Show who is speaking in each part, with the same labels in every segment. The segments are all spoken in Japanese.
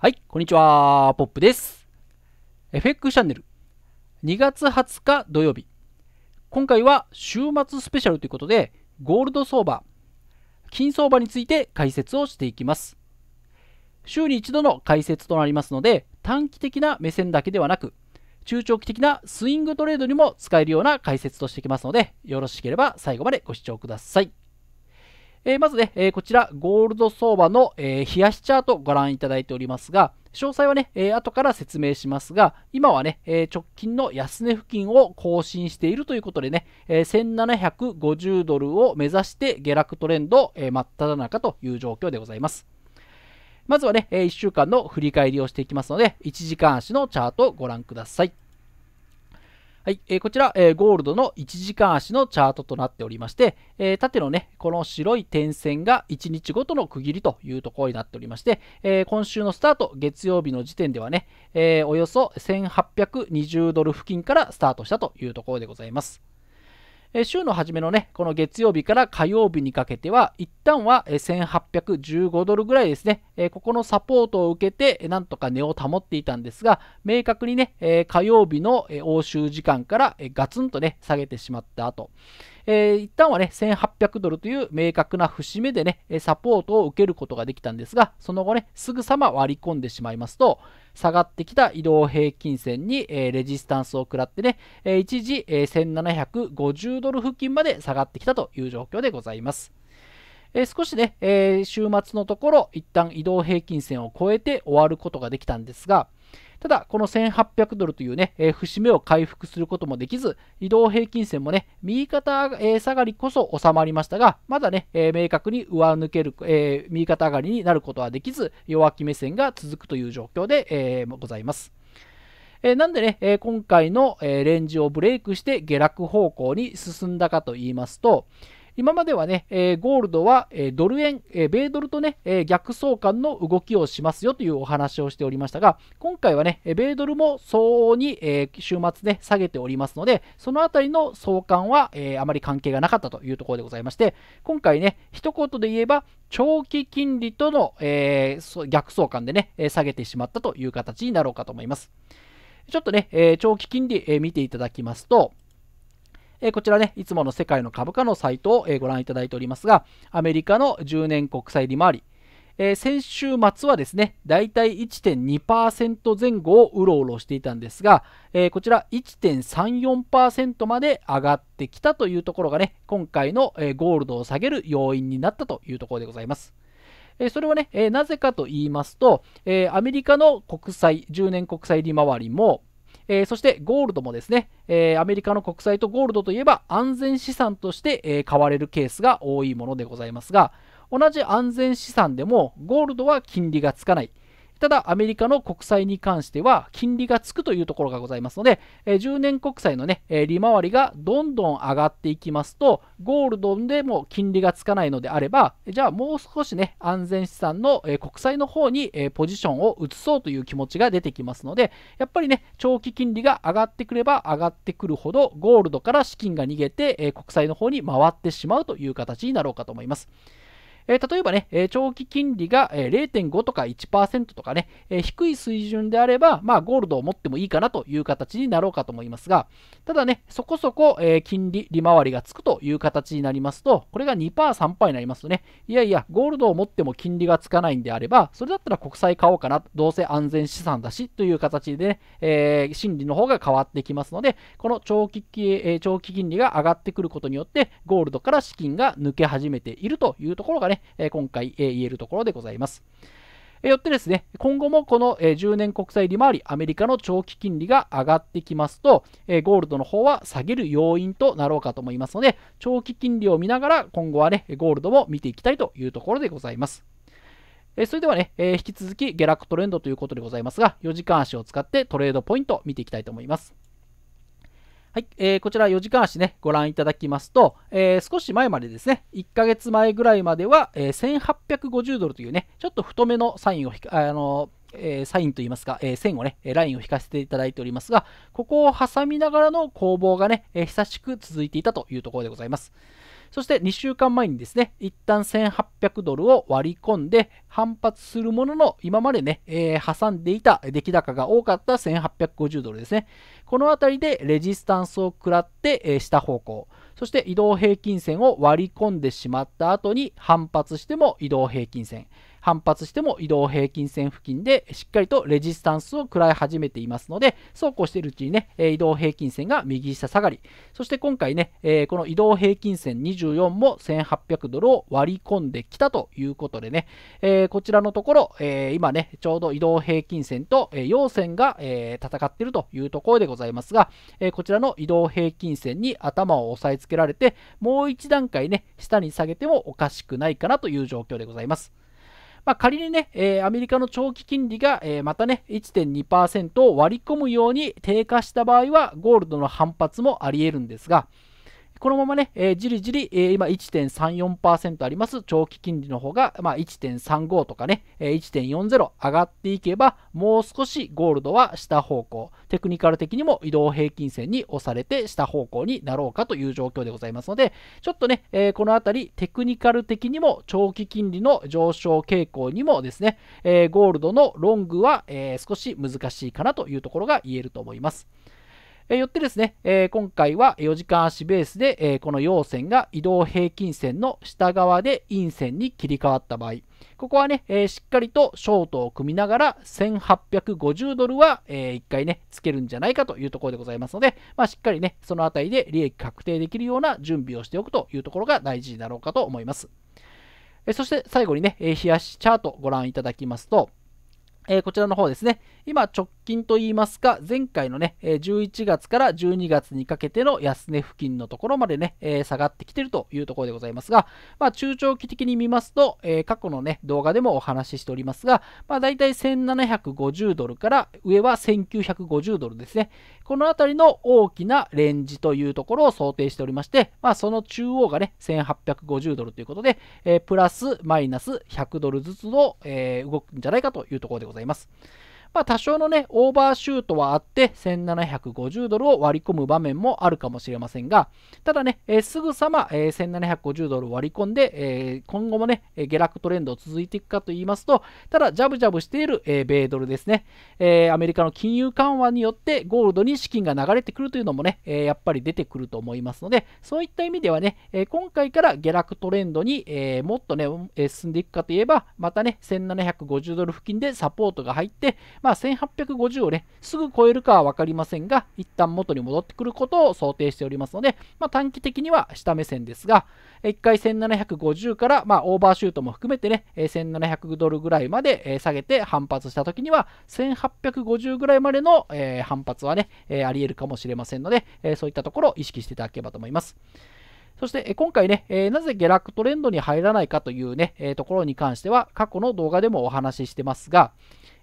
Speaker 1: はい、こんにちは、ポップです。FX チャンネル、2月20日土曜日。今回は週末スペシャルということで、ゴールド相場、金相場について解説をしていきます。週に一度の解説となりますので、短期的な目線だけではなく、中長期的なスイングトレードにも使えるような解説としていきますので、よろしければ最後までご視聴ください。えー、まずね、えー、こちら、ゴールド相場の、えー、冷やしチャートご覧いただいておりますが、詳細はね、えー、後から説明しますが、今はね、えー、直近の安値付近を更新しているということでね、えー、1750ドルを目指して下落トレンド、えー、真っ只中という状況でございます。まずはね、え1週間の振り返りをしていきますので、1時間足のチャートをご覧ください。はい、えー、こちら、えー、ゴールドの1時間足のチャートとなっておりまして、えー、縦のね、この白い点線が1日ごとの区切りというところになっておりまして、え今週のスタート、月曜日の時点ではね、えおよそ1820ドル付近からスタートしたというところでございます。週の初めのね、この月曜日から火曜日にかけては、一旦は1815ドルぐらいですね、ここのサポートを受けて、なんとか値を保っていたんですが、明確にね、火曜日の欧州時間からガツンとね、下げてしまった後、えー、一旦はね、1800ドルという明確な節目でね、サポートを受けることができたんですが、その後ね、すぐさま割り込んでしまいますと、下がってきた移動平均線に、えー、レジスタンスを食らってね、えー、一時、えー、1750ドル付近まで下がってきたという状況でございます。えー、少しね、え週末のところ、一旦移動平均線を超えて終わることができたんですが、ただ、この1800ドルというね、えー、節目を回復することもできず、移動平均線もね、右肩、下がりこそ収まりましたが、まだね、えー、明確に上抜ける、え右肩上がりになることはできず、弱気目線が続くという状況で、えございます。えなんでね、え今回の、えレンジをブレイクして下落方向に進んだかと言いますと、今まではね、えー、ゴールドは、えー、ドル円、えー、米ドルとね、え逆相関の動きをしますよというお話をしておりましたが、今回はね、米ドルも相応に、え週末ね、下げておりますので、そのあたりの相関は、えあまり関係がなかったというところでございまして、今回ね、一言で言えば、長期金利との、え逆相関でね、下げてしまったという形になろうかと思います。ちょっとね、え長期金利、え見ていただきますと、えこちらね、いつもの世界の株価のサイトを、えご覧いただいておりますが、アメリカの10年国債利回り、えー、先週末はですね、だいたい1.2%前後をうろうろしていたんですが、えー、こちら1.34%まで上がってきたというところがね、今回の、えゴールドを下げる要因になったというところでございます。えそれはね、えなぜかと言いますと、えアメリカの国債、10年国債利回りも、えー、そしてゴールドもですね、えー、アメリカの国債とゴールドといえば安全資産として、えー、買われるケースが多いものでございますが同じ安全資産でもゴールドは金利がつかないただ、アメリカの国債に関しては金利がつくというところがございますので、え10年国債の、ねえ利回りがどんどん上がっていきますと、ゴールドでも金利がつかないのであれば、じゃあもう少し、ね、安全資産の、え国債の方に、えポジションを移そうという気持ちが出てきますので、やっぱり、ね、長期金利が上がってくれば上がってくるほど、ゴールドから資金が逃げて、え国債の方に回ってしまうという形になろうかと思います。え例えばね、え長期金利が、0.5とか1%とかね、え低い水準であれば、まあ、ゴールドを持ってもいいかなという形になろうかと思いますが、ただね、そこそこ、え金利、利回りがつくという形になりますと、これが2%、3%になりますとね、いやいや、ゴールドを持っても金利がつかないんであれば、それだったら国債買おうかな、どうせ安全資産だしという形で、ね、えー、心理の方が変わってきますので、この長期,、長期金利が上がってくることによって、ゴールドから資金が抜け始めているというところがね、え今回、え言えるところでございます。よってですね、今後もこの10年国債利回り、アメリカの長期金利が上がってきますと、ゴールドの方は下げる要因となろうかと思いますので、長期金利を見ながら今後はね、ゴールドも見ていきたいというところでございます。それではね、引き続き下落トレンドということでございますが、4時間足を使ってトレードポイントを見ていきたいと思います。はい、えー、こちら4時間足ね、ご覧いただきますと、えー、少し前までですね、1ヶ月前ぐらいまでは、えー、1850ドルというね、ちょっと太めのサインを、あのえー、サインといいますか、えー、線をね、ラインを引かせていただいておりますが、ここを挟みながらの攻防がね、えー、久しく続いていたというところでございます。そして2週間前にですね、一旦1800ドルを割り込んで、反発するものの、今までね、えー、挟んでいた出来高が多かった1850ドルですね。このあたりでレジスタンスを食らって、えー、下方向。そして移動平均線を割り込んでしまった後に反発しても移動平均線。反発しても移動平均線付近でしっかりとレジスタンスを食らい始めていますので、そうこうしているうちにね、移動平均線が右下下がり、そして今回ね、この移動平均線24も1800ドルを割り込んできたということでね、こちらのところ、今ね、ちょうど移動平均線と陽線が戦っているというところでございますが、こちらの移動平均線に頭を押さえつけられて、もう一段階ね、下に下げてもおかしくないかなという状況でございます。まあ、仮にね、えー、アメリカの長期金利が、えー、またね、1.2%を割り込むように低下した場合は、ゴールドの反発もあり得るんですが、このままね、えー、じりじり、えー、今1.34%あります長期金利の方が、まあ、1.35とかね、えー、1.40上がっていけば、もう少しゴールドは下方向、テクニカル的にも移動平均線に押されて下方向になろうかという状況でございますので、ちょっとね、えー、このあたりテクニカル的にも長期金利の上昇傾向にもですね、えー、ゴールドのロングは、えー、少し難しいかなというところが言えると思います。えよってですね、え今回は4時間足ベースで、えこの陽線が移動平均線の下側で陰線に切り替わった場合、ここはね、えしっかりとショートを組みながら1850ドルは、え1回ね、つけるんじゃないかというところでございますので、まあ、しっかりね、そのあたりで利益確定できるような準備をしておくというところが大事だろうかと思います。えそして最後にね、冷やしチャートご覧いただきますと、えこちらの方ですね、今直近といいますか、前回のね、11月から12月にかけての安値付近のところまでね、下がってきてるというところでございますが、まあ、中長期的に見ますと、過去のね、動画でもお話ししておりますが、まあ、大体1750ドルから上は1950ドルですね。このあたりの大きなレンジというところを想定しておりまして、まあ、その中央がね、1850ドルということで、プラスマイナス100ドルずつの、動くんじゃないかというところでございます。まあ、多少のね、オーバーシュートはあって、1750ドルを割り込む場面もあるかもしれませんが、ただね、えー、すぐさま、えー、1750ドルを割り込んで、えー、今後もね、下落トレンド続いていくかと言いますと、ただ、ジャブジャブしている、えー、米ドルですね、えー、アメリカの金融緩和によってゴールドに資金が流れてくるというのもね、えー、やっぱり出てくると思いますので、そういった意味ではね、えー、今回から下落トレンドに、えー、もっとね、進んでいくかといえば、またね、1750ドル付近でサポートが入って、まあ、1850をね、すぐ超えるかは分かりませんが、一旦元に戻ってくることを想定しておりますので、まあ、短期的には下目線ですが、1回1750から、まあ、オーバーシュートも含めてね、1700ドルぐらいまで下げて反発した時には、1850ぐらいまでの、反発はね、あり得るかもしれませんので、そういったところを意識していただければと思います。そして、今回ね、なぜ下落トレンドに入らないかというね、ところに関しては、過去の動画でもお話ししてますが、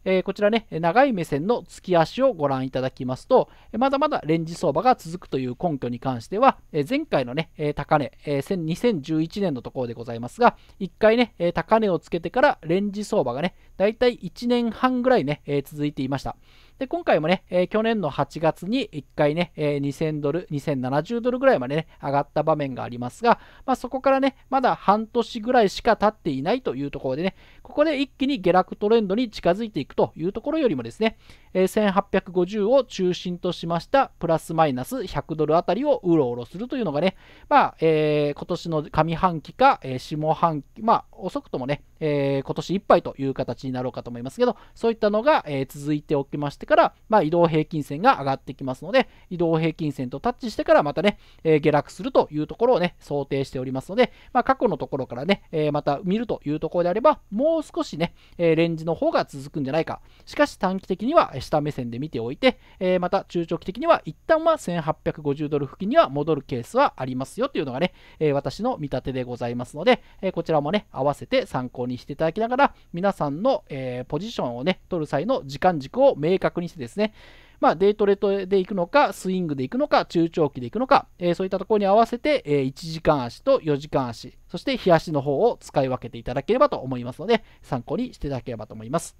Speaker 1: えー、こちらね、長い目線の月足をご覧いただきますと、まだまだレンジ相場が続くという根拠に関しては、え前回のね、高値、え2011年のところでございますが、1回ね、高値をつけてからレンジ相場がね、だいたい1年半ぐらいね、続いていました。で、今回もね、えー、去年の8月に1回ね、えー、2000ドル、2070ドルぐらいまでね、上がった場面がありますが、まあ、そこからね、まだ半年ぐらいしか経っていないというところでね、ここで一気に下落トレンドに近づいていくというところよりもですね、えー、1850を中心としましたプラスマイナス100ドルあたりをうろうろするというのがね、まあ、えー、今年の上半期か、えー、下半期、まあ、遅くともね、え今年いっぱいという形になろうかと思いますけど、そういったのが、え続いておきまして、ってから、まあ、移動平均線が上がってきますので、移動平均線とタッチしてからまたね、えー、下落するというところをね、想定しておりますので、まあ、過去のところからね、えー、また見るというところであれば、もう少しね、えレンジの方が続くんじゃないか。しかし短期的には下目線で見ておいて、えまた中長期的には一旦は1850ドル付近には戻るケースはありますよというのがね、え私の見立てでございますので、えこちらもね、合わせて参考にしていただきながら、皆さんの、えー、ポジションをね、取る際の時間軸を明確確認してですね、まあ、デイトレで行くのか、スイングで行くのか、中長期で行くのか、えー、そういったところに合わせて、えー、1時間足と4時間足、そして日足の方を使い分けていただければと思いますので、参考にしていただければと思います。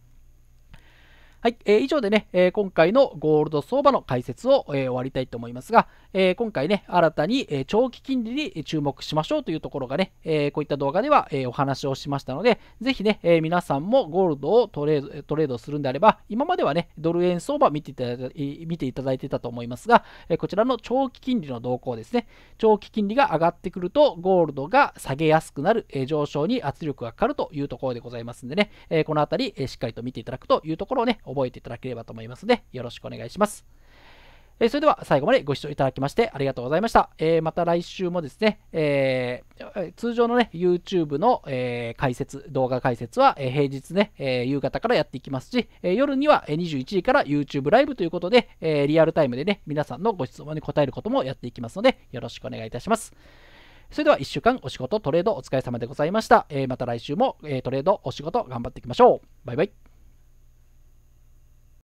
Speaker 1: はい、えー、以上でね、えー、今回のゴールド相場の解説を、えー、終わりたいと思いますが、え今回ね、新たに、え長期金利に注目しましょうというところがね、えこういった動画では、えお話をしましたので、ぜひね、え皆さんもゴールドをトレードするんであれば、今まではね、ドル円相場見ていただい見ていただいてたと思いますが、えこちらの長期金利の動向ですね、長期金利が上がってくると、ゴールドが下げやすくなる、え上昇に圧力がかかるというところでございますんでね、えこのあたり、えしっかりと見ていただくというところをね、覚えていただければと思いますので、よろしくお願いします。えー、それでは最後までご視聴いただきましてありがとうございました。えー、また来週もですね、えー、通常のね、YouTube の、え解説、動画解説は、え平日ね、え夕方からやっていきますし、え夜には21時から YouTube ライブということで、えリアルタイムでね、皆さんのご質問に答えることもやっていきますので、よろしくお願いいたします。それでは1週間お仕事、トレードお疲れ様でございました。えまた来週も、えトレード、お仕事頑張っていきましょう。バイバイ。